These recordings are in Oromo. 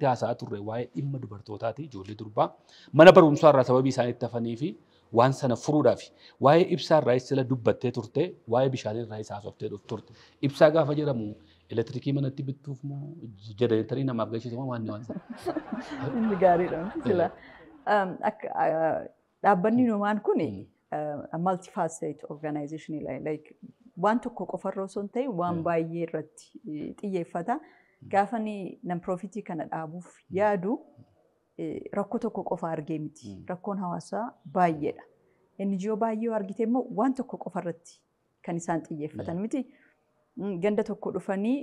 irratti haasa'aa turre waa'ee dhimma dubartootaati ijoollee durbaa mana barumsaa irraa sababii isaan itti hafanii fi waan sana furuudhaaf waa'ee ibsaa irraa sila dubbattee turte waa'ee bishaanii irraa isaa haasoftee turte ibsaa gaafa jedhamu elektirikii manatti bittuuf moo jenereetarii namaaf gaishisumaa waan waan sana. Inni gaariidha sila. Dhaabbanni numaan kun multifaceted organization like waan tokko qofarra osoo hin ta'in waan baay'ee irratti xiyyeeffata. gaafan nan piroofitii kana dhaabuuf mm. yaadu e, rakkoo tokko qofa argee miti. Mm. Rakkoon hawaasaa baay'eedha. NGO baay'ee yoo argite immoo waan tokko qofa irratti kan isaan xiyyeeffatan mm. miti. Ganda tokko dhufanii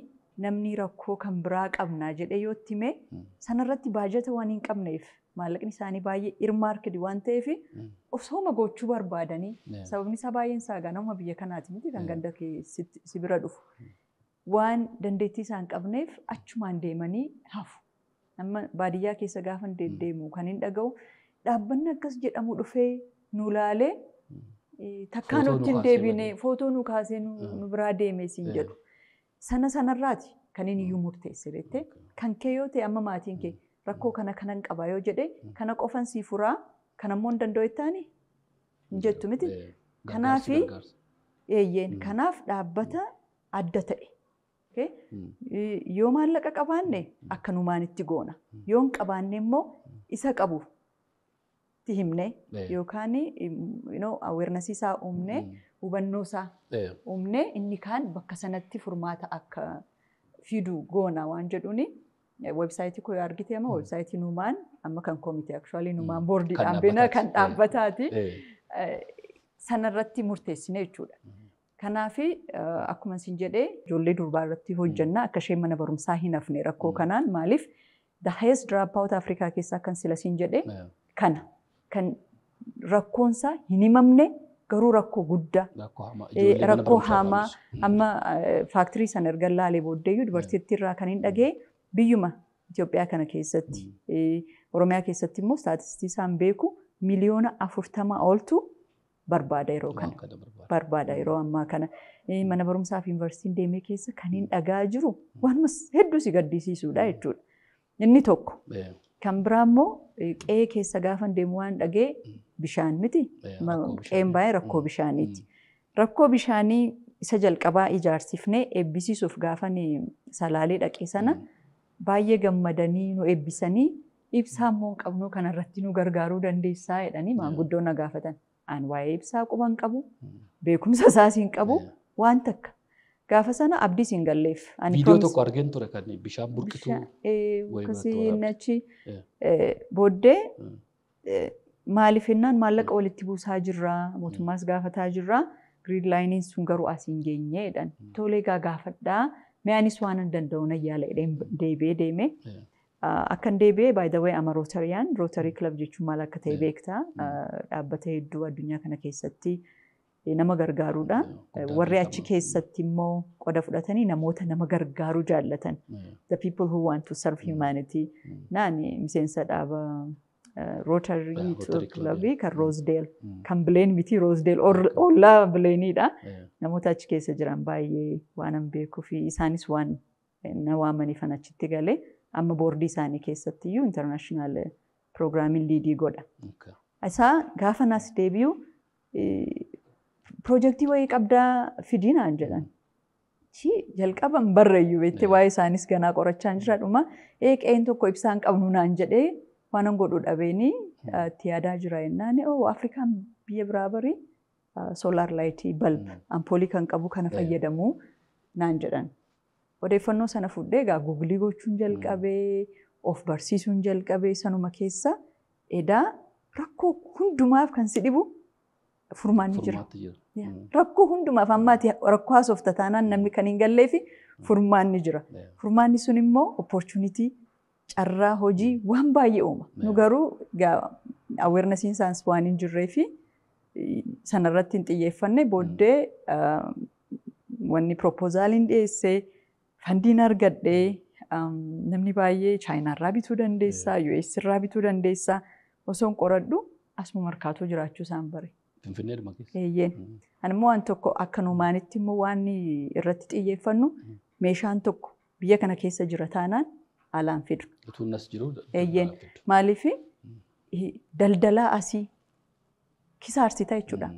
namni rakkoo kan biraa qabna jedhee yoo itti sanarratti baajata waan hinqabneef qabneef maallaqni isaanii baay'ee irmaarkidi waan ta'eef osooma gochuu barbaadanii sababni isaa baay'een isaa egaa nama biyya kanaati miti kan ganda si bira dhufu. waan dandeettii isaan qabneef achumaan deemanii hafu. Amma baadiyyaa keessa gaafa deemu hmm. kan hin dhaga'u dhaabbanni akkas jedhamu dhufee hmm. eh, nu laalee takkaan nutti hin deebine footoo nu kaasee nu hmm. biraa deeme hin eh. jedhu. Sana sanarraati kan inni iyyuu murteesse beektee kan kee yoo ta'e amma maatiin kee rakkoo kana kanan qaba yoo jedhee kana qofan sii furaa kanammoo hin danda'ettaani hin jettu miti. Eh, Kanaafi eeyyeen kanaaf dhaabbata adda ta'e. Yoo maallaqa qabaanne akka numaanitti goona. Yoon qabaanne immoo isa qabu himne yookaan aweernasii isaa uumne hubannoo isaa uumne inni kaan bakka sanatti furmaata akka fidu goona waan jedhuuni. Weebsaayitii koo argitee moo weebsaayitii numaan amma kan koomite akshaalii numaan boordii kan dhaabbataati. Sanarratti murteessine jechuudha. Kanaaf akkuma isin jedhee ijoollee durbaa irratti hojjannaa akka mana barumsaa hin hafne rakkoo mm. kanaan maaliif the highest dropout Afrikaa keessaa kan sila isin jedhee kana kan rakkoonsaa hin himamne garuu rakkoo guddaa rakkoo hamaa mm. amma faaktirii san erga laalee booddeeyyuu dubartittii irraa kan hin dhagee mm. biyyuma Itoophiyaa kana keessatti Oromiyaa keessatti immoo istaatistii isaan beeku miliyoona afurtama ooltu barbaada yeroo kana. ammaa kana. Mana barumsaa fi yuunivarsiitiin deemee keessa kan dhagaa jiru waan hedduu si gaddisiisudha jechuudha. Inni tokko. Kan biraa immoo qe'ee keessa gaafan deemu waan dhagee bishaan miti. Qe'een baay'ee rakkoo bishaaniiti. Rakkoo bishaanii isa jalqabaa ijaarsifne eebbisiisuuf gaafa salaalee dhaqee sana baay'ee gammadanii nu eebbisanii ibsaa immoo qabnu kanarratti nu gargaaruu dandeessaa jedhanii maanguddoon na gaafatan. an waa'ee ibsaa quba qabu, beekumsa isaas hin qabu, waan takka. Gaafa sana abdiis hin galleef. Viidiyoo tokko argeen ture bishaan burqitu. achi booddee maaliif jennaan maallaqa walitti buusaa jirra, mootummaas gaafataa jirra, giriin laayiniin sun garuu as hin geenye jedhan. Tolee gaa gaafadhaa, mi'aanis waan hin danda'uun ayyaala jedhee deeme. Akkan uh, deebi'ee by the way ama rootariyaan rootarii kilab mm. jechuun maal akka ta'e beektaa mm. uh, dhaabbata hedduu addunyaa kana keessatti e nama gargaaruudha. Warri achi keessatti immoo qoda fudhatanii namoota nama gargaaruu jaallatan. The people who want to serve mm. humanity. Naani miseensa dhaaba uh, rootarii kilabii kan Roozdeel kan bileen miti Roozdeel ollaa bileeniidha. Namoota achi keessa jiran baay'ee waan beekuu fi isaanis waan na waamaniifan achitti gale. amma boordii isaanii keessatti iyyuu intarnaashinaal uh, piroograamiin liidii godha. Isaa gaafa naas deebi'u piroojektii wayii qabdaa fidii naan jedhan. Hmm. Chi jalqaba hin barreeyyu beektee waa'ee isaanis ganaa qorachaa hin hmm. jiradhuma. Ee tokko ibsaan qabnu naan jedhee waan godhu dhabeenii hmm. itti yaadaa jira jennaan oo Afrikaan biyya biraa barii soolaar laayitii balba ampoolii kan qabu kana fayyadamu naan jedhan. odeeffannoo sana fuddee egaa googlii gochuun hmm. jalqabee of barsiisuun jalqabee sanuma keessa edaa rakkoo hundumaaf kan si dhibu furmaanni jira. Hmm. Rakkoo hundumaaf ammaati rakkoo haasofta taanaan namni kan hin gallee fi hmm. furmaanni jira. Furmaanni sun immoo opportunitii carraa hojii waan baay'ee uuma. Nu garuu aweernasiin saans waan hin jirree fi sanarratti hin xiyyeeffanne booddee wanni propoozaaliin dhiyeessee Fandiin argadhee hmm. um, namni baay'ee chaayinaarraa bituu dandeessaa, US irraa bituu dandeessaa osoo hin qoradhu asuma markaatoo jiraachuu isaan bare. Finfinneedhuma keessa. Eeyyeen. Hmm. Anammoo waan tokko akka nuumaanitti immoo waan irratti xiyyeeffannu hmm. meeshaan tokko biyya kana keessa jira taanaan alaan fidu. Eeyyeen. Maaliif daldalaa asii kisaarsita jechuudha.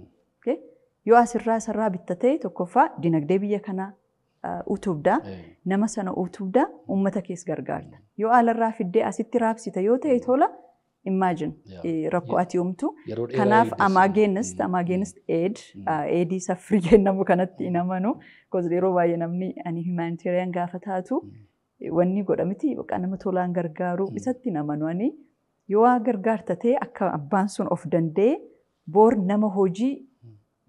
Yoo asirraa asirraa bittatee tokkoffaa dinagdee biyya kanaa Uh, utuubdaa nama sana utuubdaa uummata kees gargaarta. Yoo alarraa fiddee asitti raabsita yoo ta'e tola immaajin rakkoo ati uumtu. Kanaaf amaageenis amaageenis eed eedii saffirii kennamu kanatti hin mm. amanu. Yeroo baay'ee namni ani gaafa taatu mm. wanni godhamiti nama tolaan gargaaru mm. isatti hin amanu ani. Yoo gargaarta ta'e akka abbaan sun of danda'e boor nama hojii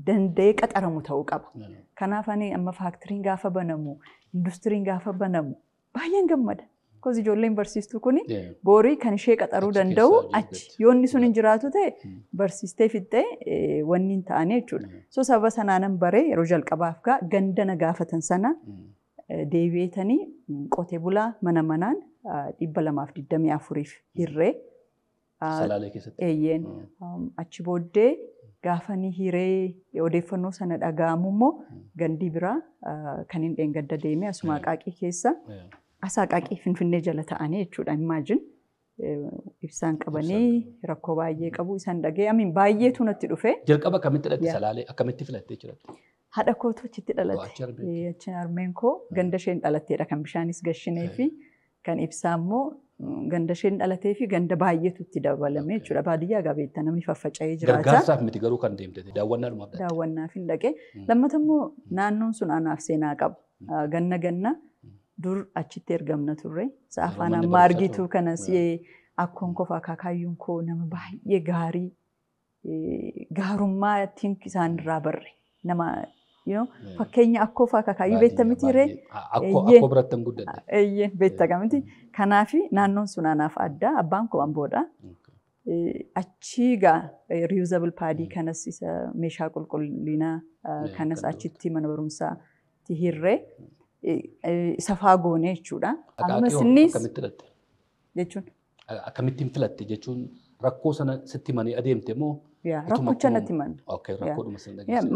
danda'ee qaxaramu ta'uu qaba. Kanaaf amma faaktiriin gaafa banamu, industiriin gaafa banamu baay'een gammada. Koos ijoolleen barsiistuu kuni boorii kan ishee qaxaruu danda'u achi yoonni sun hin jiraatu ta'e barsiistee fixxee wanni hin ta'anii jechuudha. So sababa sanaanan baree yeroo jalqabaaf gaa gandana gaafatan sana deebi'eetanii qote bulaa mana manaan dhibba lamaaf digdamii afuriif Eeyyeen achi booddee Gaafanii hiree odeeffannoo sana dhaga'amu immoo hmm. gandii biraa kan hin dheengadda deemee asuma Haqaaqii hmm. keessa asaa Haqaaqii Finfinnee jala ta'anii jechuudha. Imaajin ibsaan qabanii rakkoo baay'ee hmm. qabu isaan dhaga'amiin baay'ee natti dhufe. Jalqaba akkamitti dhalatte salaalee akkamitti filattee achitti dhalate. Oh, achi harmeen koo ganda isheen dhalatteedha kan bishaanis gashineefi kan ibsaa immoo ganda isheen dhalatee fi ganda baay'eetu itti dabalame jechuudha. Baadiyyaa gabeetta namni faffaca'ee jiraata. Gargaarsaaf miti garuu kan deemte Daawwannaaf hin Lammatammoo naannoon sun aanaaf seenaa qabu. Ganna ganna dur achitti ergamna turre. Sa'a afaan argitu kanas akkoon kofaa akaakaayyuun koo nama baay'ee gaarii gaarummaa ittiin isaan irraa barre. Nama Fakkeenya akkoo fa'aa kakaayuu beektaa miti ree. Akkoo birattan beektaa miti. naannoon sun anaaf addaa abbaan koo booda Achii egaa paadii kanas isa eh, meeshaa qulqullinaa eh, kanas achitti mana barumsaatti hirree isa faa goonee jechuudha. ammas innis filatte jechuun rakkoo sana sitti manii adeemte moo? E, Rakkocha natti malu.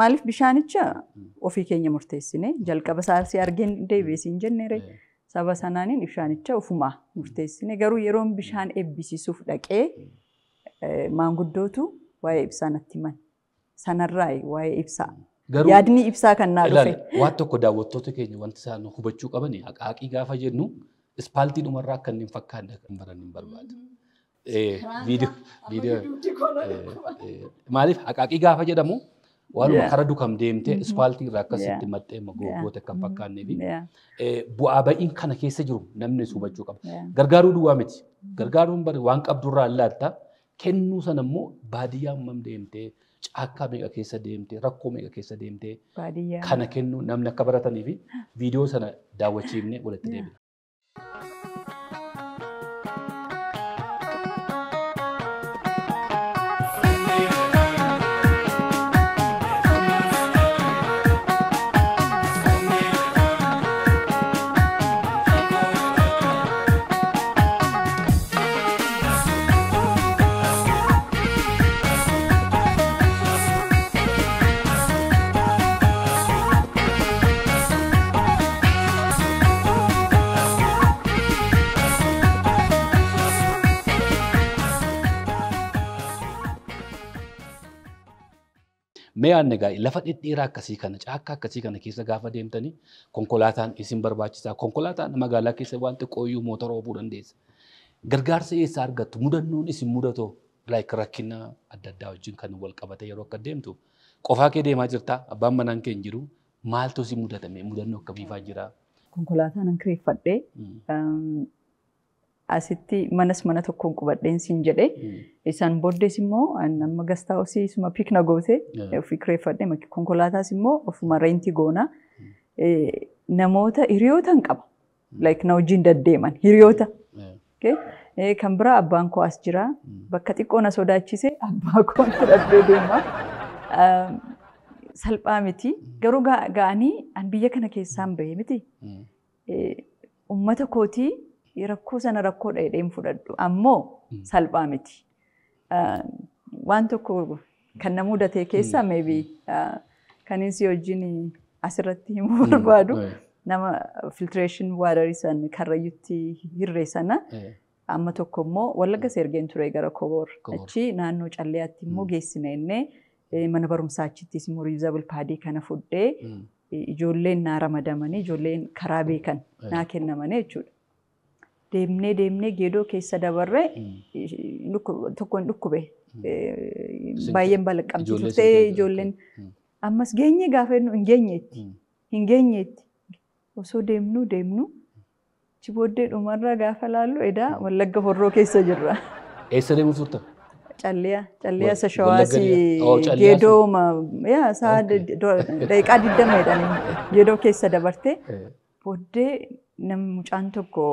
Maaliif bishaanicha ofii keenya murteessine jalqaba saarsii argeen deebi'ee hin jennere saba sanaaniin bishaanicha ofumaa murteessine garuu yeroon bishaan eebbisiisuuf dhaqee maanguddootu waa'ee ibsaa natti himan. Sanarraa waa'ee ibsaa. Yaadni ibsaa kan naa Waan tokko daawwattoota keenya wanti isaan hubachuu qaban haaqaaqii gaafa jennu ispaaltii dhumarraa akka inni hin fakkaanne kan hin maaliif haqaaqii gaafa jedhamu waanuma karaa dukam deemtee ispaaltii irraa akkasitti maxxee goggoota kan fakkaannee fi bu'aa ba'iin kana keessa jiru namni hubachuu qaba. Gargaaruu duwwaa miti. Gargaaruun bari waan qabdu irraa allaatta kennuu sana immoo baadiyyaa uumam deemtee caakkaa meeqa keessa deemtee rakkoo meeqa keessa deemtee kana kennu namni akka baratanii fi viidiyoo sana daawwachiifnee walitti deebina. Mee aanne gaa'e lafa dhedheeraa akkasii kana caakka akkasii kana keessa gaafa deemtanii konkolaataan isin barbaachisaa. Konkolaataan magaalaa keessa waan xiqqooyyuu iyyuu mootora oofuu dandeessa. Gargaarsa eessa argattu mudannoon isin mudatoo laayik rakkina adda addaa wajjin kan wal qabate yeroo akka deemtu qofaa kee deemaa jirtaa abbaan manaan kee jiru maaltu isin mudatame mudannoo akkamii akkamiifaa jiraa? Konkolaataan hin kireeffadhee asitti manas mana tokko qubadheen siin jedhee hmm. isaan booddees immoo amma gastaa hosii isuma pikna goote ofii kireeffadhee konkolaataas immoo ofuma reentii goonaa hmm. eh, namoota hiriyoota hin qaba. Hmm. na wajjin daddeeman hiriyoota. Eh, kan biraa abbaan koo as jira. Bakka xiqqoo na sodaachise abbaan koo fudhadhee deema. Salphaa miti. Garuu ga'anii an biyya kana keessaan bahee miti. Uummata eh, kootii rakkoo hmm. ah, hmm. hmm. ah, eh. sana rakkoo dheedheen fudhadhu ammoo salphaa miti. Waan tokko kan na mudatee keessaa maybe kaniinsi hojiin asirratti himuu barbaadu nama filtireeshin waadarii san karrayyutti hirree sana amma tokko immoo wallagga seergeen ture gara kobor achi naannoo calleyaatti immoo geessina innee eh, mana barumsaachittis immoo riizabil paadii kana fudhee ijoolleen eh. naa ramadamanii ijoolleen karaa beekan naa kennamanii jechuudha. deemnee deemnee geedoo keessa dabarree tokkoon dhukkube baay'een balaqqamsiisu turte ijoolleen ammas geenye gaafa jennu hin geenyeetti hin geenyeetti osoo deemnu deemnu achi booddee dhumarra gaafa laallu edaa wallagga forroo keessa jirra. Eessa deemu turte? Calliyaa calliyaa isa shawaasii geedoo yaa isaa daqiiqaa digdama jedhanii geedoo keessa dabartee booddee mucaan tokko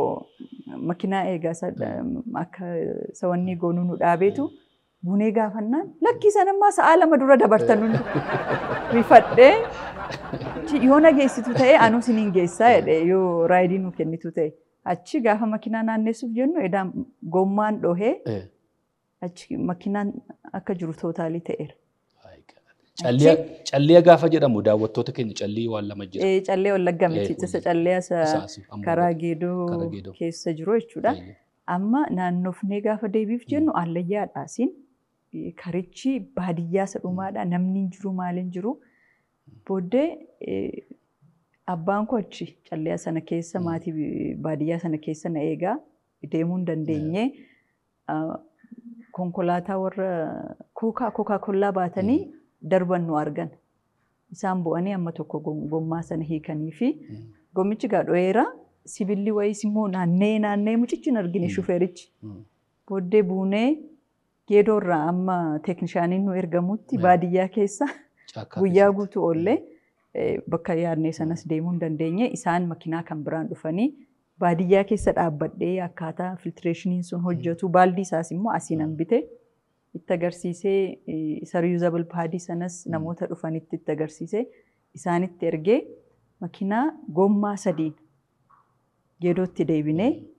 makinaa eegaa um, akka sawannii goonuu nu dhaabeetu bunee gaafannaan lakkii sanammaa sa'aa lama dura dabartan rifadhee yoo nageessitu ta'e anuu siniin geessaa jedhe yoo raayidii nu kennitu ta'e achi gaafa makiinaa naannessuuf jennu edaan gommaan dhohee achi makinaan akka jiru tootaalii ta'eera. Callee gaafa jedhamu daawwattoota keenya callee waan lama jira. Callee Wallaggaa miti isa callee karaa geedoo keessa jiru jechuudha. Amma naannofnee gaafa deebiif hmm. jennu allayyaadha. Siin karichi baadiyyaa isa dhumaadha. Hmm. Namni jiru maaliin jiru. Booddee abbaan koo achi callee sana keessa hmm. maatii baadiyyaa sana keessa na eegaa deemuu hin dandeenye. Konkolaataa warra kookaa kookaa kollaa baatanii darban nu argan. Isaan bu'anii amma tokko gommaa sana hiikanii fi hmm. gommichi gaadhoeera sibilli wayis immoo naannee naannee mucichi argine hmm. shufeerichi. Hmm. Booddee buunee geedoorraa amma teeknishaaniin nu ergamutti baadiyyaa keessa guyyaa guutuu oolle e, bakka yaadnee sanas deemuu hin dandeenye isaan makinaa kan biraan dhufanii baadiyyaa keessa dhaabbadhee akkaataa filtireeshiniin sun hojjetu baaldi isaas immoo asiin bite. itti agarsiisee e, sariyuuzabal paadii sanas hmm. namoota dhufanitti itti agarsiise isaanitti ergee makiinaa gommaa sadiin geedootti deebinee hmm.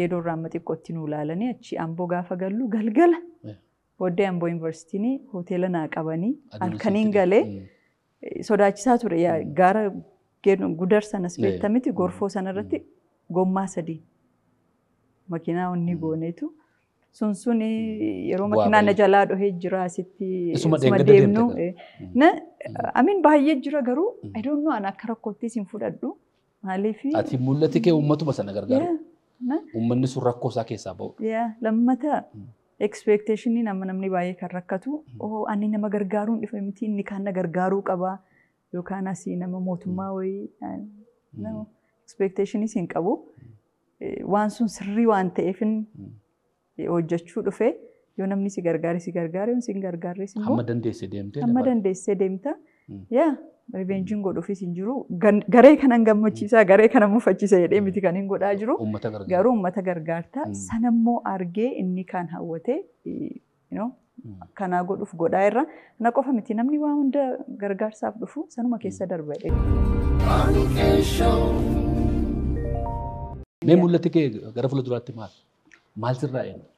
geedoo amma xiqqootti nu ilaalanii achi amboo gaafa gallu galgala booddee amboo yuunivarsiitiin hoteela naa qabanii halkaniin galee hmm. sodaachisaa ture gaara gudar sanas beektamiti gorfoo sanarratti gommaa sadiin makinaa onni gooneetu. sun suni hmm. yeroo makiinaan jalaa dhahee jira asitti deemnu. Eh, hmm. Hmm. Amin baay'ee jira garuu adoonnoo ana akka rakkoottis hin fudhadhu. Maaliif? Ati mul'ati kee uummatuma sana gargaaru. Uummanni sun rakkoo isaa keessaa bahu. Lammata expectationni nama namni baay'ee kan rakkatu ani nama gargaaruun dhufe miti inni kaan na gargaaruu qaba yookaan asii nama mootummaa wayii eh, expectationiis hin qabu. Eh, waan sun sirrii waan ta'eef hojjechuu dhufee yoo namni si gargaare si gargaare yoo si hin immoo. Hamma dandeessee deemtee. Hamma dandeessee deemta. Hmm. Yaa riveenjiin godhuufis hin jiru. Garee kana gammachiisaa garee kana mufachiisa jedhee hmm. miti kan hin godhaa jiru. Garuu uummata gargaarta. Hmm. Sanammoo argee inni kaan hawwatee kanaa godhuuf godhaa irra kana qofa miti namni waa hunda gargaarsaaf dhufu sanuma keessa darba. Mee mul'atti kee gara fuulduraatti maal? Maal sirraa eegna?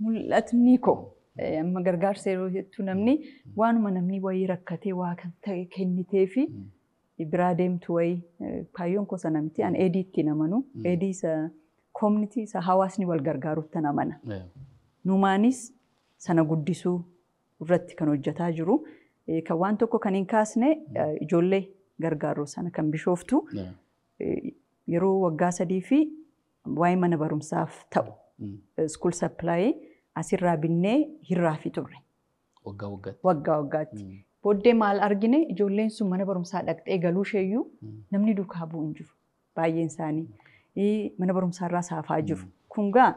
mul'atni ko eh, amma gargaarsa yeroo jettu namni waanuma namni wayii rakkatee waa kan ta'e kennitee fi hmm. biraa deemtu wayii eh, kaayyoon kosa namti an eedii itti namanu hmm. eedii isa koominitii isa hawaasni wal gargaarutti namana. Numaanis sana guddisuu irratti kan hojjataa jiru. Eh, kan waan tokko kan hin kaasne hmm. ijoollee gargaaru sana kan bishooftu yeroo waggaa sadii fi waa'ee mana barumsaaf ta'u iskuul sappilaayii asirraa binnee hirraafi turre. Waggaa waggaatti. Waggaa waggaatti. Hmm. Booddee maal argine ijoolleen sun mana barumsaa dhagxee galuu isheeyyuu hmm. namni duukaa bu'u hin jiru baay'een isaanii hmm. mana barumsaarraa saafaa jiru. Kun gaa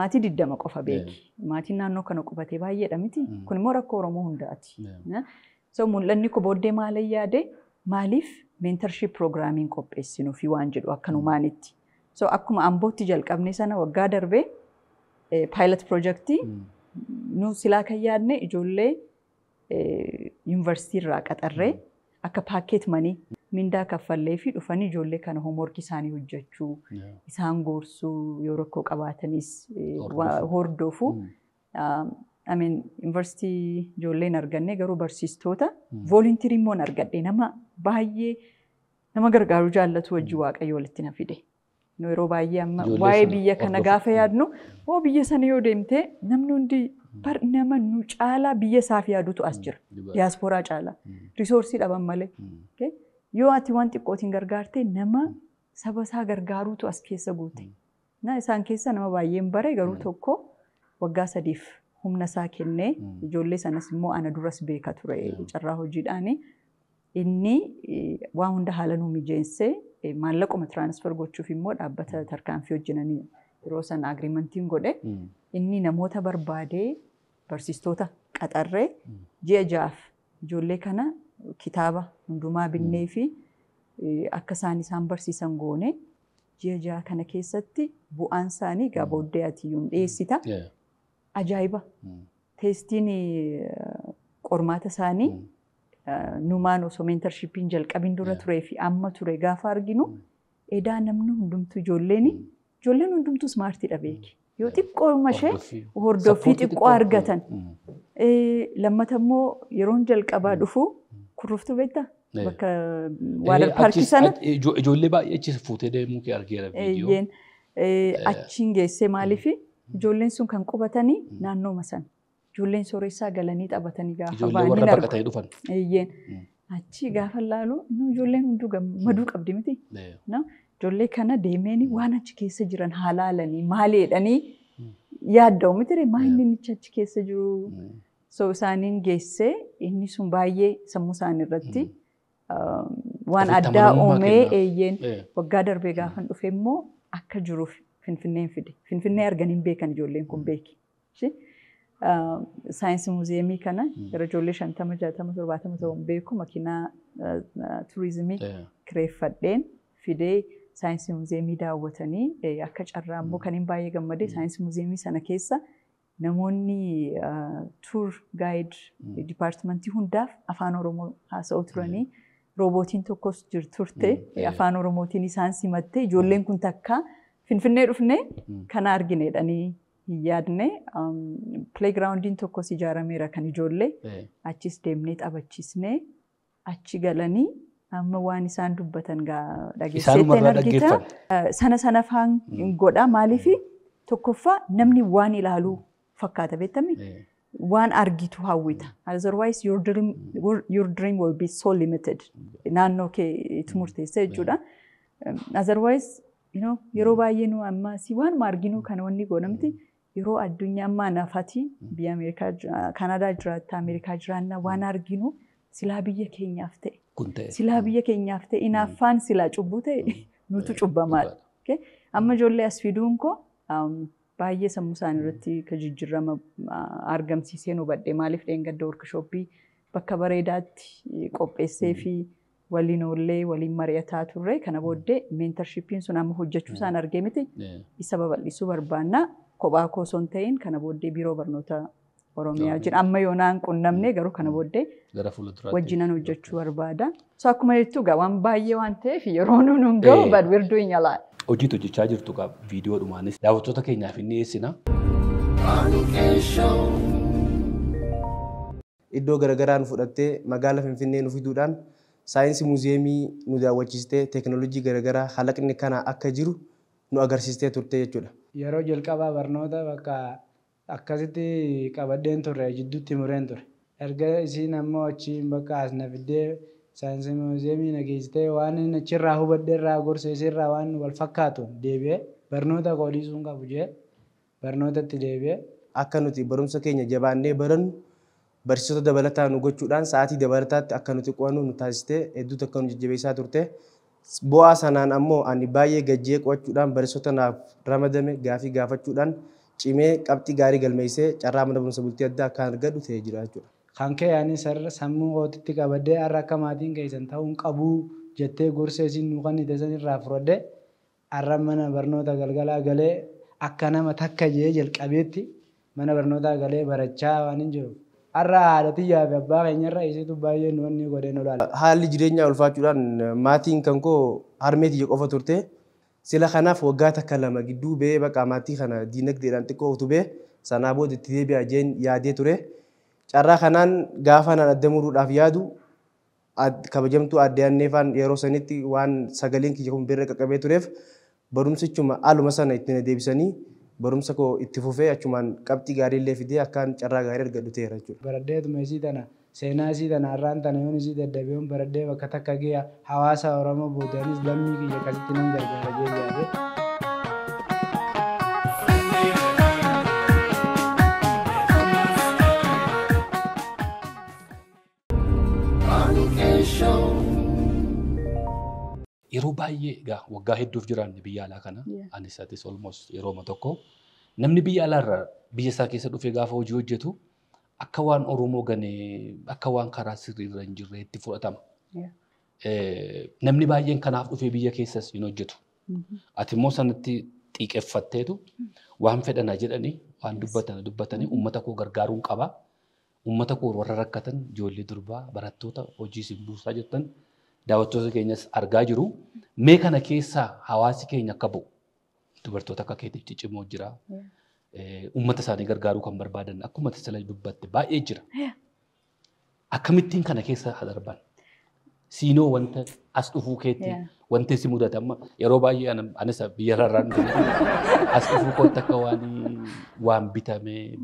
maatii diddama qofa beeki. Maatiin naannoo kana qubatee baay'eedha miti. Kun immoo rakkoo Oromoo hundaati. So mul'anni ko booddee maaliin yaade maaliif meentarship piroogiraamiin qopheessinuu fi waan jedhu akkanumaanitti. So akkuma ambootti jalqabne sana waggaa darbee. paayilat projekti nu silaa kan yaadne ijoollee yuunivarsiitii irraa qaxarree akka paakkeet manii mindaa kaffallee fi dhufanii ijoollee kana hoomworkii isaanii hojjechuu isaan goorsuu yoo rakkoo qabaatanis hordoofu. Ameen ijoollee arganne garuu barsiistoota voolintiriimmoo hin argadhe nama baay'ee nama gargaaruu jaallatu wajjin waaqayyo walitti na fide. yeroo baay'ee amma waa'ee biyya kana gaafa yaadnu hoo biyya sana yoo deemte namni hundi nama caalaa biyya isaaf yaadutu as jira. Diyaaspooraa caalaa. Risoorsii dhaban malee. Yoo ati waan xiqqootiin gargaarte nama saba isaa gargaaruutu as keessa guute. Isaan keessa nama baay'een bare garuu tokko waggaa sadiif humna isaa kennee ijoollee sanas immoo ana duras beeka ture carraa hojiidhaani. Inni waan hunda haala nuu mijeessee Eh, Maallaquma transfer gochuuf immoo dhaabbata tarkaanfii hojjenanii yeroo sana agriimantiin godhe hmm. inni namoota barbaadee barsiistoota qaxarree hmm. ji'a ja'aaf ijoollee kana kitaaba hundumaa binnee hmm. fi eh, akka isaan isaan barsiisan goone ji'a ja'a kana keessatti bu'aan isaanii gaabooddee atiyyuun dhiyeessita. Ajaa'iba! Teestiin eh, qormaata isaanii numaan osoo mentorshippiin jalqabin dura turee fi amma ture gaafa arginu edaa namni hundumtu ijoolleen ijoolleen hundumtuu ismaartiidha beeki. Yoo xiqqooma ishee hordoffii xiqqoo argatan. Lammata immoo yeroon jalqabaa dhufu kurruftuu beektaa? Bakka waalar paarkii sana. Ijoollee baay'ee achi fuutee kee argeera Achiin geessee maaliif ijoolleen sun kan qubatanii naannooma sana. ijoolleen sooressaa galanii taphatanii gaafa baay'een argu. Eeyyeen achii gaafa ilaalu ijoolleen hunduu maduu qabdi miti. Ijoollee kana deemeen waan achi keessa jiran haa laalanii maaleedhanii yaadda'u miti maa inni achi keessa jiru. So isaaniin geessee inni sun baay'ee sammuu isaanii irratti waan addaa oomee eeyyeen waggaa darbee gaafa dhufee immoo akka jiruuf finfinneen fide. Finfinnee arganii hin beekan ijoolleen kun beeki. saayinsii muuziyeemii kana gara ijoollee shantama jaatama torbaatama ta'uun beeku makiinaa tuurizimii kireeffadheen fidee saayinsii muuziyeemii daawwatanii akka carraa immoo baay'ee gammadee saayinsii muuziyeemii sana keessa namoonni tuur gaayid dipaartimentii hundaaf afaan oromoo haasawuu turanii roobootiin tokkos turte afaan oromootiin isaan simatte ijoolleen kun takka finfinnee dhufne kana arginedhanii yaadne um, pileegiraawundiin tokkos ijaarameera kan ijoollee achis deemnee taphachiisnee achi galanii amma waan isaan dubbatan dhageesseetteen argita. Sana sana faan hmm. godha maaliif hmm. tokkoffaa namni waan ilaaluu fakkaata beektami waan argitu hawwita. Hmm. Otherwise your dream, your dream will be so limited. Naannoo keetu murteessa jechuudha. Otherwise you know, yeroo baay'ee nu amma si waanuma arginu kan wanni godhamti. yeroo addunyaan maanaafatii biyya Ameerikaa Kanaadaa jiraanna waan arginu silaa biyya keenyaaf ta'e. Silaa biyya keenyaaf ta'e inaaffaan silaa cubbuu ta'e nutu cubbamaadha. Amma ijoollee as fiduun koo baay'ee sammuu isaanii irratti kan jijjiirama argamsiisee hubadhe maaliif dheengadda workshooppii bakka bareedaatti qopheessee fi waliin oollee waliin mari'ataa turre kana booddee meentarshippiin sun amma hojjechuu isaan argee miti isa babal'isuu barbaanna. kophaa kosoo hin ta'in kana booddee biiroo barnoota Oromiyaa jira. Amma yoonaan qunnamnee hmm. garuu kana hmm. booddee wajjinan hojjechuu barbaada. So akkuma jettu egaa waan baay'ee waan ta'eef yeroo nu nun ga'u bad hin yalaa. Hojii hojjechaa jirtu qaba viidiyoodhumaanis daawwattoota keenyaaf inni dhiyeessina. Iddoo garaagaraa nu fudhattee magaala Finfinnee nu fiduudhaan saayinsii muuziyeemii nu daawwachiistee teekinooloojii garaagaraa halaqni kana akka jiru nu agarsiistee turte jechuudha. yeroo jalqabaa barnoota bakka akkasitti qabadheen turre jidduutti mureen ture. Erga isiin ammoo achiin bakka as na fiddee saayinsii muuziyeemii na geessitee waan inni achirraa hubadhe irraa gorse isirraa waan wal fakkaatu deebi'ee barnoota koo dhiisuun qabu jee barnootatti deebi'ee. Akka nuti barumsa keenya jabaannee barannu barsiisota dabalataa nu gochuudhaan sa'aatii dabalataatti akka nuti qo'annu nu taasistee hedduutu akka nu jajjabeessaa turte. bu'aa sanaan ammoo ani baay'ee gajjee qo'achuudhaan barsiisota naaf ramadame gaafii gaafachuudhaan cimee qabxii gaarii galmeessee carraa mana barumsa bultii addaa akka argadhu ta'ee jira jechuudha. Kan kee yaani sarara sammuu kootitti qabadhee har'a akka maatiin keessan ta'uun qabuu jettee gorsee isin nuukan dhiiteessan irraa fudhadhee har'a mana barnoota galgalaa galee akka nama takka jee jalqabeetti mana barnootaa galee barachaa waan hin jiru. Har'a haadhatiyyaa fi abbaa keenyarraa isiitu baay'ee nu wanni godhee nu laala. Haalli jireenyaa ulfaachuudhaan maatiin kan koo harmee tiyya qofa turte. Sila kanaaf waggaa takka lama gidduu ba'ee baqaa maatii kana diinagdeedhaan xiqqoo utu ba'e sanaa booda itti deebi'a jeen yaadee ture. Carraa kanaan gaafa naan adda muruudhaaf yaadu kabajamtuu adde Anneefaan yeroo sanitti waan sagaleen kiyya kun birra qaqqabee tureef barumsichuma aluma sana ittiin deebisanii barumsa koo itti fufee achumaan qabxii gaarii illee fidee akkaan carraa gaarii argadhuteera jechuudha. tuma isii tana seenaa isii tana har'aan tana yoon isii daddabeewwan yoon baradhee bakka takka gahee hawaasa Oromoo boodanis lammii kiyya akkasitti nan gargaara jee jaarree. yeroo baay'ee egaa waggaa hedduuf jiraanne biyya alaa kana anisaatis atis olmost yerooma tokko namni biyya alaarra biyya isaa keessa dhufe gaafa hojii hojjetu akka waan Oromoo ganee akka waan karaa sirrii irra hin jirre itti fudhatama. Namni baay'een kanaaf dhufee biyya keessas hin hojjetu. Ati immoo sanatti xiiqeffatteetu waan fedhana jedhanii waan dubbatana dubbatanii uummata koo gargaaruun qaba. Uummata koo warra rakkatan ijoollee durbaa barattoota hojii sin buusaa jettan daawwattoota keenyas argaa jiru. Mee kana keessaa hawaasi keenya akka bu'u dubartoota akka keetiif ciccimoo jira. Uummata eh, isaanii gargaaruu kan barbaadan akkuma tasila dubbatte baay'ee jira. Akkamittiin kana keessa haa darban? Siinoo wanta as dhufuu keetti wanti si mudate amma yeroo baay'ee anis biyya rarraan as dhufuu kootti waan waan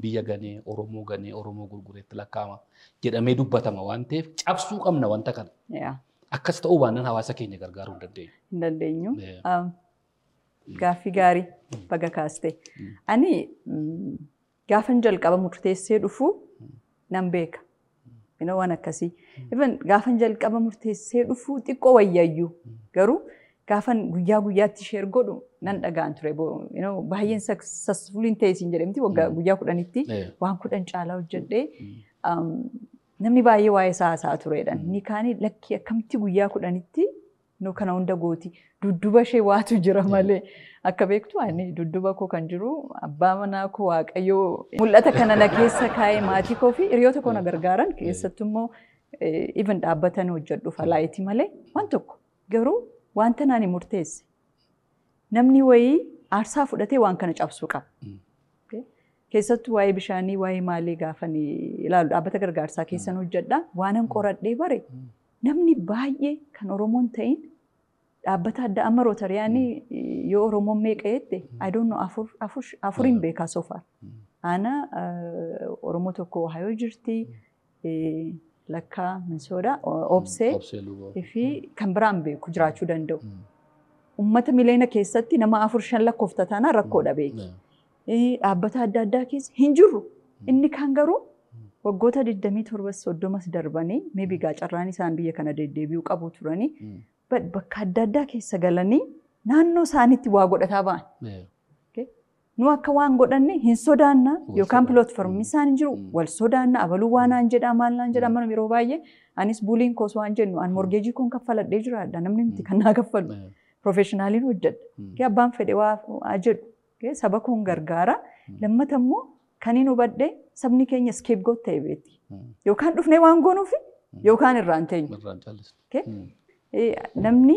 biyya ganee Oromoo ganee Oromoo gurgureetti lakkaa'ama jedhamee dubbatama waan ta'eef cabsuu qabna wanta kana. akkas ta'uu baannaan hawaasa keenya gargaaru hin dandeenyu. Gaaffii gaarii mm. baga kaastee. Mm. Ani mm, gaafan jalqaba murteessee dhufu nan beeka. waan akkasii. Even gaafan jalqaba murteessee dhufu xiqqoo wayyayyuu garuu gaafan guyyaa guyyaatti ishee ergodhu nan dhaga'an ture. Baay'een sassasfuliin ta'e guyyaa kudhanitti waan kudhan caalaa hojjedhee namni baay'ee waa'ee isaa haasaa tureedhaan hmm. ni kaanii lakkii akkamtti guyyaa kudhanitti nu kana hunda gooti dudduba ishee waatu jira hmm. malee akka beektu ani dudduba koo kan jiru abbaa manaa koo waaqayyoo mul'ata kana na keessa kaa'ee maatii koo fi hiriyoota koo na hmm. gargaaran keessattuu immoo eh, even dhaabbatan hojjedhu falaayitii malee waan tokko garuu wanta naani murteesse namni wayii aarsaa fudhatee waan kana cabsuu qaba. keessattuu waa'ee bishaanii, waa'ee maalii gaafan ilaalu dhaabbata gargaarsaa keessan hmm. hojjedha. Waanan hmm. qoradhee bare hmm. namni baay'ee kan Oromoon ta'in dhaabbata adda amma Rootariyaan yoo Oromoon meeqa'eette afuriin beekaa soofaa. Ana eh, Oromoo tokko hayoo jirti. Eh, Lakkaa Minisoodaa Obsee e fi kan biraan beeku jiraachuu danda'u. Uummata mileena keessatti nama afur shan lakkoofta taanaan rakkoodha beeki. dhaabbata adda addaa keessa hin jirru. Inni kan garuu waggoota 27 soddomas darbanii meebii gaacarraan isaan biyya kana deddeebi'uu qabu turanii bakka adda addaa keessa galanii naannoo isaaniitti waa godhataa ba'an. Nu akka waan godhanne hin sodaanna yookaan pilootifarmiin isaan hin jiru wal sodaanna abaluu waan aan jedhaa maal naan jedhaa yeroo baay'ee anis buliin koos waan jennu an morgeejii kun kaffaladhee jiraadha namni miti kan naa kaffalu piroofeeshinaaliin hojjedha abbaan fedhe waa jedhu Saba kun hmm. gargaara. Hmm. Lammata immoo kan hin hubadhe sabni keenya skeepgoot ta'e beekti. Hmm. Yookaan dhufnee waan gonuufi yookaan irraan teenyu eh, Namni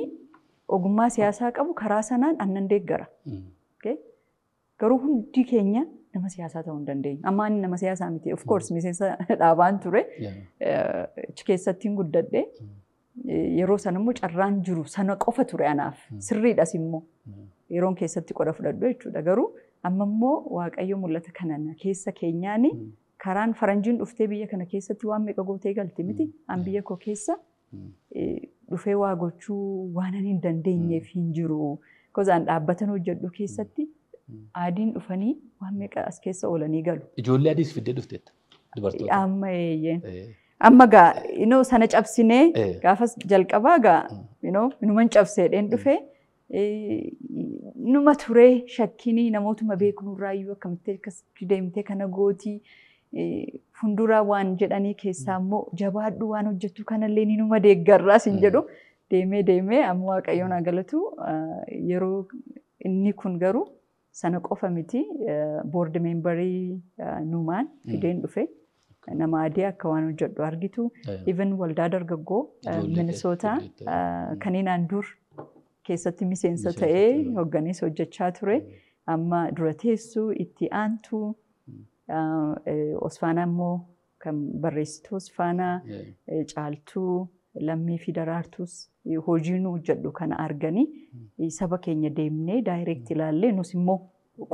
ogummaa siyaasaa qabu karaa sanaan annan deeggara. Garuu hundi keenya nama siyaasaa ta'uu hin dandeenye. Amma ani nama siyaasaa miti. Of course miseensa dhaabaan ture. Achi eh, keessatti hin guddadhe. Eh, yeroo sanammoo carraan jiru sana qofa ture anaaf. Sirriidhas immoo. yeroon keessatti qoda fudhadhu jechuudha. Garuu immoo waaqayyo mul'ata kana keessa keenyaani karaan faranjiin dhuftee biyya kana keessatti waan meeqa gootee galti miti an biyya ko keessa dhufee waa gochuu waan ani hin dandeenyeef hin jiru. Kozaan dhaabbatan hojjedhu keessatti adiin dhufanii waan meeqa as keessa oolanii galu. Ijoollee adiis fiddee dhufteetta dubartoota. Amma eeyyeen. Amma gaa sana cabsinee gaafa jalqabaa gaa numan cabseedheen dhufee. numa turee shakkiin namootuma beeknurraayyuu akkamitti akkasitti deemtee kana gootii funduraa waan jedhanii keessaa immoo jabaadhu waan hojjettu kanallee ni numa deeggarraas hin jedhu mm. deemee deemee amma waaqayyoon mm. agalatu yeroo inni kun garuu sana qofa miti boord meembarii nuumaan mm. fideen dhufe nama adii akka waan hojjedhu argitu even waldaa dargaggoo minisoota kaninaan dur keessatti miseensa ta'ee hogganees hojjechaa ture. Amma dura teessu itti aantu mm. ah, e Osfaanaa immoo kan barreessitu Osfaanaa caaltuu lammii fi daraartuus hojii nu jedhu kana arganii mm. saba keenya deemnee daayireekt ilaallee mm. nus immoo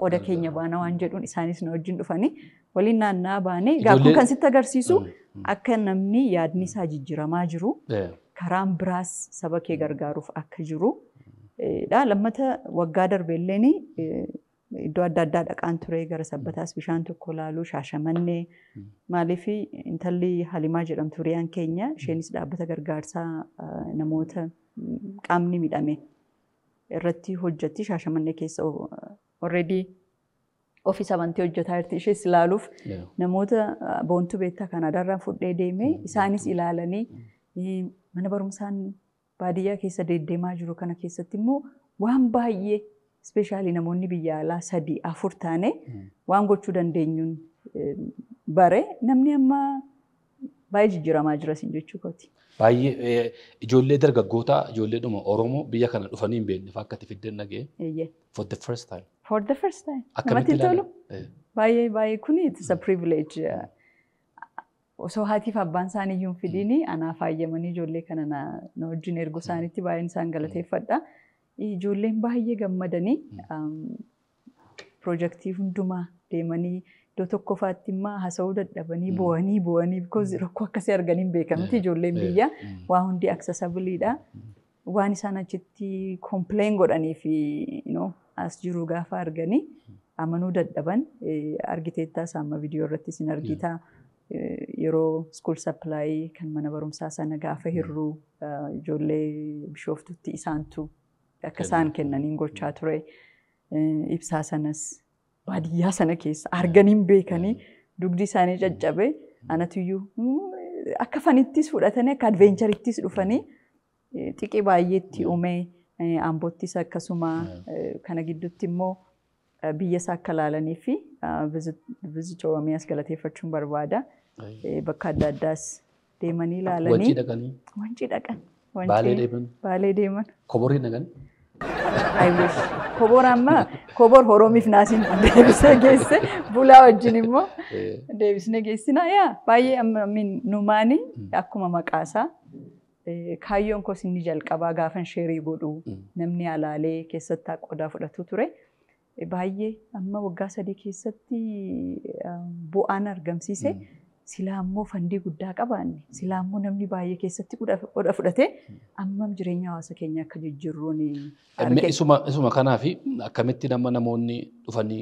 qoda keenya baana waan jedhuun isaanis na wajjin dhufanii waliin naanna'aa baanee gaakkuu kan sitti agarsiisu akka namni yaadni isaa jijjiramaa jiru karaan biraas saba kee gargaaruuf akka jiru. dha lammata waggaa illeenii iddoo adda addaa dhaqaan ture gara sabbataas bishaan tokko laaluu shaashamannee maaliif intalli halimaa jedhamtu riyaan keenya isheenis dhaabbata gargaarsaa namoota qaamni midhame irratti hojjatti shaashamannee keessa already ofiis amantii hojjetaa jirti ishees ilaaluuf namoota boontu beektaa Kanaadaarraa fudhee deeme isaanis ilaalanii mana barumsaan baadiyyaa keessa deddeemaa jiru kana keessatti immoo waan baay'ee ispeeshaalii namoonni biyya alaa sadii afur taane waan gochuu dandeenyuun bare namni amma baay'ee jijjiiramaa jira siin kooti. Baay'ee ijoollee dargaggootaa ijoollee dhuma Oromoo biyya kana dhufanii hin beekne akka itti fiddan For the first time. For the first time. Akkamitti Baay'ee baay'ee kuni a privilege. osoo haatiif abbaan isaanii iyyuu hin fidiin hmm. anaa faayyamanii ijoollee kana na wajjin ergu hmm. isaaniitti baay'een isaan hmm. galateeffadha. Ijoolleen baay'ee gammadanii um, piroojeektii hundumaa deemanii iddoo tokko faatti immaa haasa'uu dadhabanii bo'anii bo'anii biikoos rakkoo akkasii arganii hin beekamti ijoolleen biyyaa waa hundi aksesabiliidha. Waan isaan achitti koompileen godhanii as jiru gaafa arganii amanuu dadhaban argiteettaa isaa amma viidiyoo irratti isin argitaa. yeroo iskool sappilaayii kan mana barumsaa sana gaafa hirruu ijoollee bishooftutti isaantu akka isaan kennaniin gochaa ture. Ibsaa sanas baadiyyaa sana keessa arganiin beekanii dugdi isaanii caccabe anatiyyuu akka fanittis fudhatanii akka adveencharittis dhufanii xiqii baay'eetti uumee ambottis akkasuma kana gidduutti immoo biyya isaa akka laalanii fi viizitooromii galateeffachuun barbaada. bakka adda addaas deemanii ilaalanii. Wancii Wancii dhaqan. Baalee deeman. Baalee dhaqan. Koboor ammaa koboor deebisee geesse bulaa wajjin immoo deebisne geessinaa yaa baay'ee ammin numaani akkuma maqaasaa kaayyoon kosinni inni jalqabaa gaafan sheerii godhu namni alaalee keessatti qodaa fudhatu ture. Baay'ee amma waggaa sadii keessatti bu'aan argamsiise. silaa fandii guddaa qabaanne silaa immoo namni baay'ee keessatti qodha fudhatee ammam jireenya hawaasa keenya akka jijjiirruun Isuma kanaafi akkamitti nama namoonni dhufanii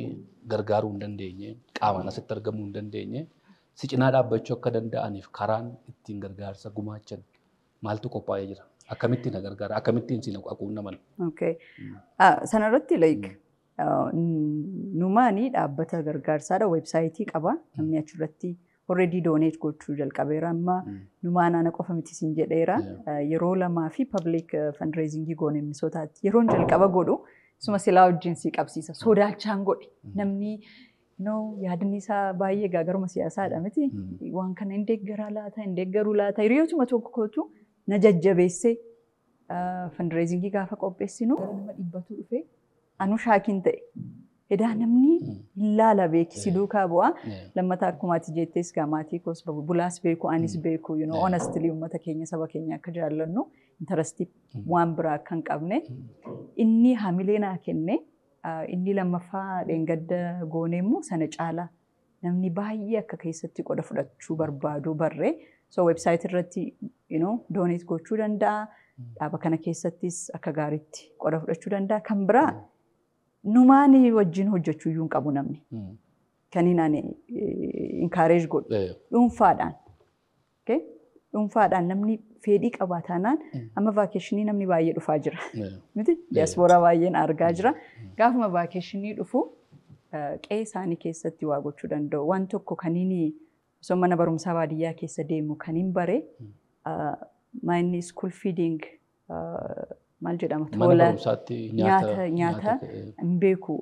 gargaaruu hin dandeenye qaamaan asitti argamuu hin dandeenye si cinaa dhaabbachuu akka danda'aniif karaan ittiin gargaarsa gumaachan maaltu qophaa'ee jira? Akkamittiin na gargaara? Akkamittiin si aquun naman? Hmm. Sanarratti like hmm. uh, numaanii dhaabbata dha weebsaayitii qaba hmm. namni achirratti. horreedii dooneet gochuu jalqabeera amma hmm. numaan ana qofa miti jedheera eh, yeroo lamaa fi pabliik eh, fandireezingii goone misootaatti yeroon jalqaba godhu suma silaa wajjin si qabsiisa sodaachaan hmm. godhe hmm. namni yaadni isaa baay'ee gaagaruma siyaasaadha miti waan kana hin deeggaraa laata hin deeggaruu laata hiriyootuma tokkotu na jajjabeesse eh, fandireezingii gaafa qopheessinu nama dhibbatu dhufe anu shaakiin ta'e Edaa namni mm. laala beekisi duukaa bu'aa. Lammataa akkumaati jettees gaa maatii koos bulaas beeku anis mm. beeku honestly ummata keenya saba keenya akka jaallannu intarastii mm. waan biraa akka qabne inni hamilee naa kenne inni lammaffaa dheengadda goone sana caalaa namni baay'ee akka keessatti qoda fudhachuu barbaadu barree soo websaayit irratti dooneet gochuu danda'a dhaaba kana keessattis akka gaariitti qoda fudhachuu danda'a kan biraa. numaan wajjin hojjechuu iyyuu hin qabu namni. Hmm. Kan hin ani eh, godhu. Dhuunfaadhaan. Dhuunfaadhaan namni fedhii qabaa taanaan hmm. amma vaakeeshinii namni baay'ee dhufaa jira. Miti diyaasbooraa baay'een argaa jira. Hmm, Gaafuma vaakeeshinii dhufu eh, qe'ee isaanii keessatti waa gochuu danda'u. Waan tokko kan inni mana barumsaa baadiyyaa keessa deemu kaniin hin bare eh, maayinni skul fiiding maal jedhama tola nyaata nyaata hin beeku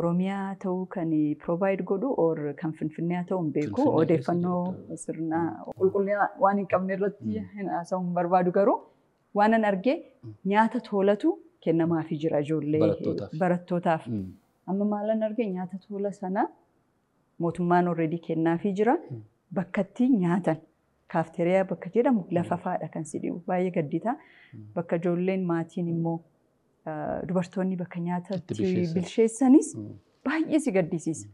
oromiyaa ta'uu kan provide godhu or kan finfinneeyaa ta'uu hin beeku odeeffannoo sirna qulqullina waan hin qabne irratti hin haasa'u hin barbaadu garuu waanan argee nyaata toolatu kennamaafii jira ijoollee barattootaaf amma maalan arge nyaata toola sana mootummaan orreedii kennaafii jira bakkatti nyaatan kaafteriyaa bakka jedhamu mm. lafafaadha kan si dhibu baay'ee gaddita. Mm. Bakka ijoolleen maatiin immoo dubartoonni bakka nyaatatti bilcheessanis mm. baay'ee si gaddisiisa.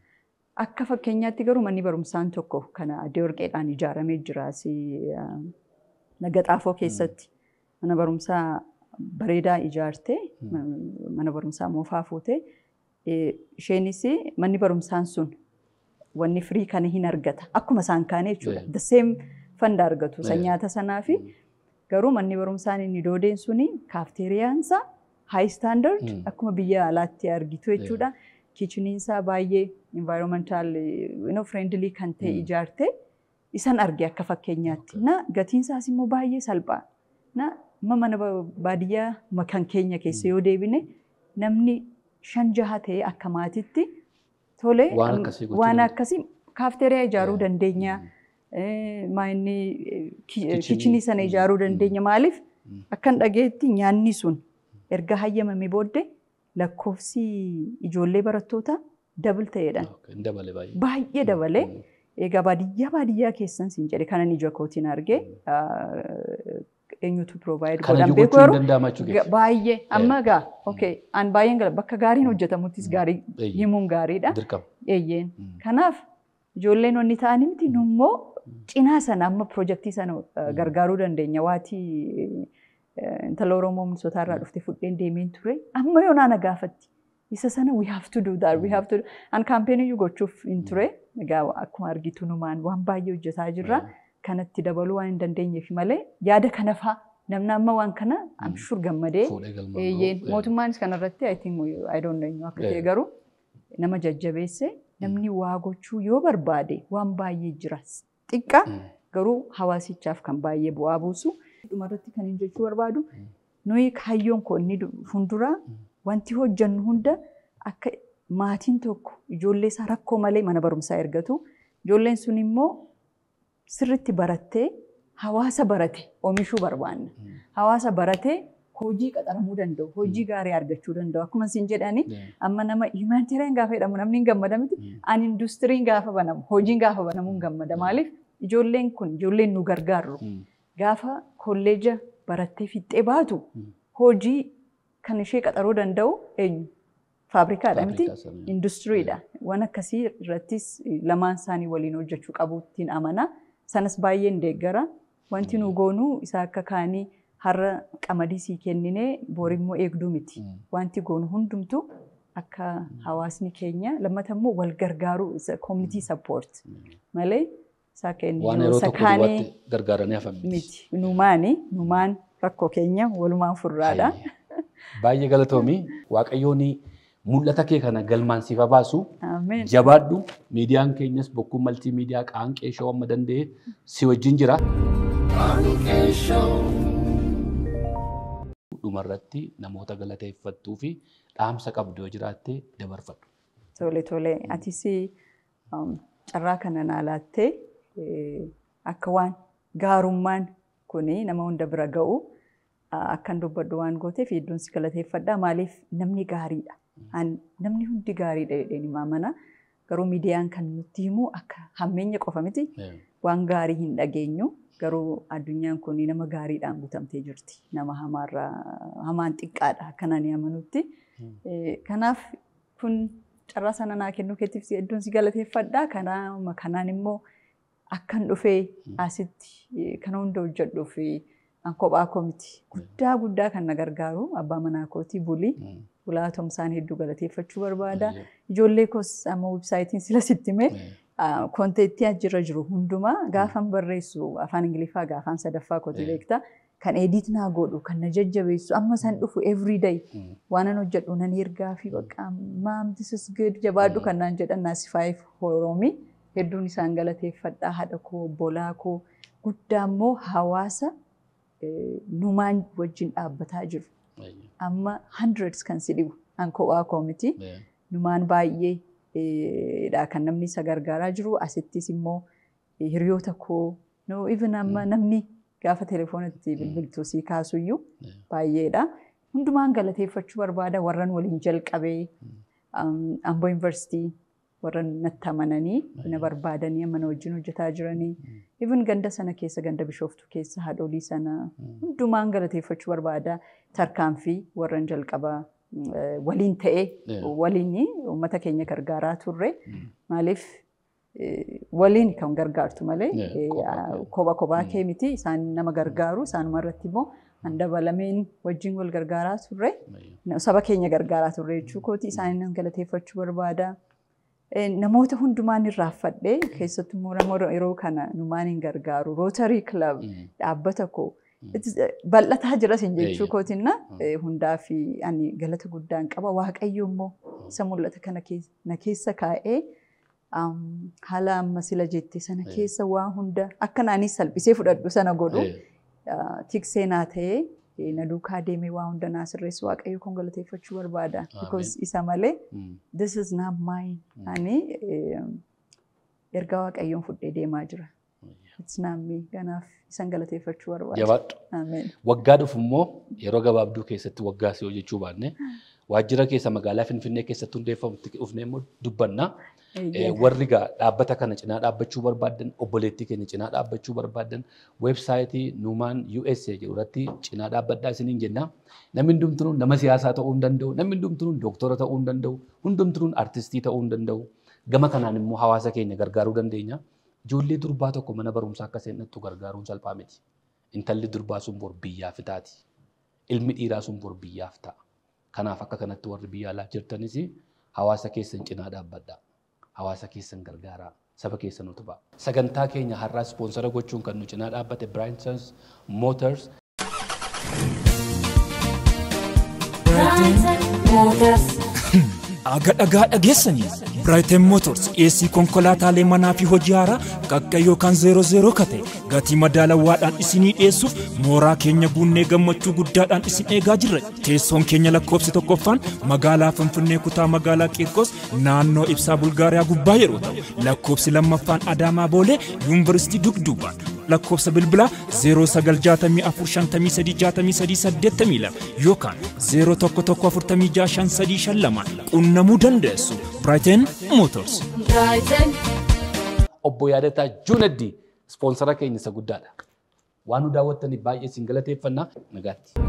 Akka fakkeenyaatti garuu manni barumsaan tokko kana addee warqeedhaan ijaaramee jira gaxaafoo keessatti mana barumsaa bareedaa ijaarte mana barumsaa moofaa fuute isheenis manni barumsaan sun wanni firii kana hin argata akkuma isaan kaane jechuudha. fanda argatu isa nyaata sanaa fi garuu manni barumsaan inni doodeen suni kaafteeriyaansa high standard akkuma biyya alaatti argitu jechuudha. Kichiniinsaa baay'ee environmental friendly kan ta'e ijaarte isan arge akka fakkeenyaatti. Na gatiinsaas immoo baay'ee salphaa. Na mana baadiyyaa kan keenya keessa yoo deebine namni shan jaha ta'e akka maatiitti tolee waan akkasii kaafteeriyaa ijaaruu dandeenya. inni kichinii sana ijaaruu dandeenya. Maaliif akkan dhageetti nyaanni sun erga hayyamame boodde lakkoofsi ijoollee barattootaa dabal ta'eedha. Baay'ee dabalee. Egaa baadiyyaa baadiyyaa keessan siin jedhe kanan ija kootiin argee eenyutu provide godhan beeku yeroo baay'ee amma gaa okay an baay'een bakka gaariin hojjetamuttis gaarii himuun gaariidha. Kanaaf Ijoolleen wanni ta'anii miti immoo hmm. hmm. cinaa sana amma piroojaktii sana uh, hmm. gargaaruu dandeenya. Waatii uh, intala Oromoo minisootaa irraa dhufte fudheen deemeen ture amma yoo na gaafatti. Isa sana we have to do that we gochuuf hin ture. Egaa akkuma argitu numaan waan baay'ee hojjetaa jirra. Kanatti dabaluu waan hin dandeenyeef malee yaada kana fa'aa namni amma waan kana amshur gammadee mootummaanis kanarratti I think I don't know akka ta'e garuu nama jajjabeesse namni hmm. waa gochuu yoo barbaade waan baay'ee jira xiqqaa hmm. garuu hawaasichaaf kan baay'ee bu'aa buusu. Dhumarratti kan hin jechuu barbaadu hmm. nuyi kaayyoon koo inni wanti hojjannu hunda akka maatiin tokko ijoollee isaa rakkoo malee mana barumsaa ergatu ijoolleen sun immoo sirriitti barattee hawaasa barate oomishuu barbaanna. Hawaasa barate. hojii qaxaramuu danda'u, hojii hmm. gaarii argachuu danda'u. Akkuma isin jedhanii amma nama hiimaanteeraan gaafa jedhamu namni hin gammada miti. An industirii gaafa banamu, hojii gaafa banamu hin gammada. Maaliif ijoolleen kun ijoolleen nu gargaaru. Gaafa kolleeja barattee fixee baatu hojii kan ishee qaxaruu danda'u eenyu? Faabirikaadha miti dha Waan akkasii irrattis lamaan isaanii waliin hojjechuu qabu ittiin amanaa. Sanas baay'een deeggara. Wanti nu goonuu isaa akka kaanii har'a qamadii sii kenninee booriimmoo eegduu miti. Hmm. Wanti goonu hundumtu akka hmm. hawaasni keenya lammata immoo wal gargaaruu koominitii sappoort hmm. malee isaa kennu sakaanii miti. Numaani numaan rakkoo keenya walumaan furraadha. Baay'ee galatoomii waaqayyoon mul'ata kee kana galmaan siif baasu jabaadhu miidiyaan keenyas bokkuu maltii miidiyaa qaanqee shawuu amma danda'e si wajjin jira. dhumarratti namoota galateeffattuu fi dhaamsa qabdu yoo jiraatte dabarfadhu. Tole tole atiis um, carraa kana naalaattee eh, akka waan gaarummaan kuni nama hunda bira ga'u ah, akkan dubbadhu waan gooteef hedduun si galateeffadhaa maaliif namni gaariidha. Hmm. Namni hundi gaariidha jedheen maamana. Garuu miidiyaan kan nutti himu akka hammeenya qofa miti waan gaarii hin dhageenyu. Garuu addunyaan kun nama gaariidhaan guutamtee jirti. Nama hamaarraa hamaan xiqqaadha akkanaan ani amanutti. Hmm. Eh, kanaaf kun carraa sana naa kennu keettiif hedduun si galateeffadha. kanaan immoo akkan dhufee hmm. asitti eh, kana hunda hojjedhuuf an kophaa koo miti. Hmm. Guddaa guddaa kan na gargaaru abbaa manaa kootii bulii. Bulaa tomsaan hedduu galateeffachuu barbaada. Ijoollee koos amma websaayitiin sila sitti himee. konteettii achirra jiru hundumaa gaafan barreessu afaan ingiliffaa gaafaan sadaffaa kootu beektaa kan edit naa godhu kan na jajjabeessu amma san dhufu everyday waanan hojjedhu nan ergaa fi bakka maam this is good jabaadhu kan naan jedhan naasifaayif horoomi hedduun isaan galateeffadha. haadha koo obbolaa koo guddaa immoo hawaasa numaan wajjin dhaabbataa jiru amma hundreds kan si dhibu hanqo'aa koo miti numaan baay'ee kan namni isa gargaaraa jiru. Asittis immoo eh, hiriyoota koo mm. namni gaafa telefoonatti mm. bilbiltuu kaasuyyuu baay'eedha. Hundumaan galateeffachuu barbaada warran waliin jalqabee mm. ambo Yuunivarsiitii warran natti amananii na barbaadanii mana wajjin hojjetaa jiranii. Even ganda sana keessa ganda bishooftu keessa haadholii sana hundumaan galateeffachuu barbaada tarkaanfii warran jalqabaa. waliin ta'ee waliin uummata keenya gargaaraa turre maaliif waliin kan gargaartu malee kopha kee miti isaan nama gargaaru isaanuma irratti immoo an dabalameen wajjin wal gargaaraa turre saba keenya gargaaraa turre jechuu kooti isaan nan galateeffachuu barbaada. Namoota hundumaan irraanfadhee keessattuu yeroo kana numaan gargaaru rootarii kilab dhaabbata koo. Mm. Eh, Ballataa jiras hin jechuu kootinna mm. eh, hundaa fi ani galata guddaan qaba waaqayyo immoo mm. isa mul'ata kana na keessa kaa'ee haala amma sila jette sana keessa waa hunda akka naanis salphisee fudhadhu sana godhu ah, tiksee na ta'e eh, na duukaa deemee waa hunda naa sirreessu waaqayyo kun galateeffachuu barbaada. isa malee this is not mine. Ani erga waaqayyoon fudhee deemaa jira. fitnaamii ganaaf isan galateeffachuu barbaada. Jabaadhu. Waggaa dhufu immoo yeroo gabaabduu keessatti waggaa si hojjechuu baanne waajjira keessa magaalaa Finfinnee keessatti hundeeffamutti dhufnee immoo dubbanna. Warri dhaabbata kana cinaa dhaabbachuu barbaadan obboleettii keenya cinaa dhaabbachuu barbaadan weebsaayitii nuumaan USA jedhu irratti cinaa dhaabbadhaa isiniin jenna. Namni hundumtuu nama siyaasaa ta'uu hin danda'u, namni hundumtuu dooktora ta'uu hin danda'u, hundumtuu artistii ta'uu hin danda'u. Gama kanaan immoo hawaasa keenya gargaaruu dandeenya. Ijoollee durbaa tokko mana barumsaa akka seennattu gargaaruun salphaa miti. Intalli durbaa sun bor biyyaaf taati. Ilmi dhiiraa sun bor biyyaaf ta'a. Kanaaf akka kanatti warri biyya alaa jirtanis hawaasa keessan cinaa dhaabbadha. Hawaasa keessan gargaaraa. Saba keessa nuti ba'a. Sagantaa keenya har'aa ispoonsara gochuun kan nu cinaa dhaabbate Brightsons Motors. Brightsons Motors. aga dhagaa dhageessanii Biraayiten Mootors dhiyeessii konkolaataalee manaa fi hojii haaraa qaqqa yookaan zeeroo zeeroo kate gatii madaalawaadhaan isinii dhiyeessuuf mooraa keenya guunnee gammachuu guddaadhaan isin eegaa jirra. Teessoon keenya lakkoofsi tokkoffaan magaalaa Finfinnee kutaa magaalaa Qiirqos naannoo ibsaa Bulgaariyaa gubbaa yeroo ta'u lakkoofsi lammaffaan Adaamaa Boolee Yuunivarsiitii Dugduubaan lakkoofsa bilbilaa 09645368382 yookaan 011465352 qunnamuu dandeessu Brighton Motors. Obbo Yaadataa Juunaddi ispoonsara keenya isa guddaadha. Waan nu daawwattaniif baay'ee galateeffannaa nagaatti.